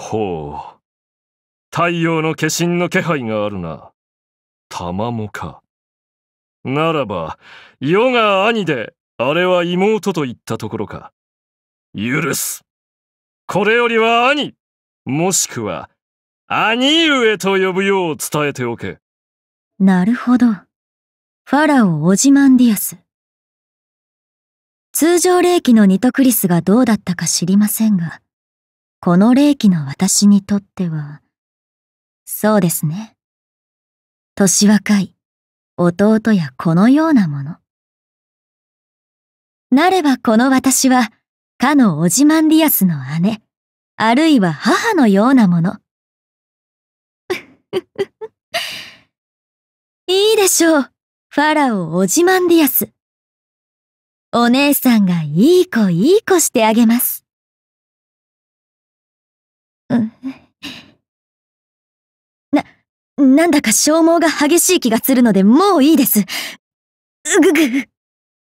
ほう。太陽の化身の気配があるな。たまもか。ならば、世が兄で、あれは妹と言ったところか。許す。これよりは兄、もしくは、兄上と呼ぶよう伝えておけ。なるほど。ファラオ・オジマンディアス。通常霊気のニトクリスがどうだったか知りませんが、この霊気の私にとっては、そうですね。年若い弟やこのようなもの。なればこの私は、かのオジマンディアスの姉、あるいは母のようなもの。いいでしょう、ファラオ・オジマンディアス。お姉さんがいい子いい子してあげます。なんだか消耗が激しい気がするのでもういいです。うぐぐ。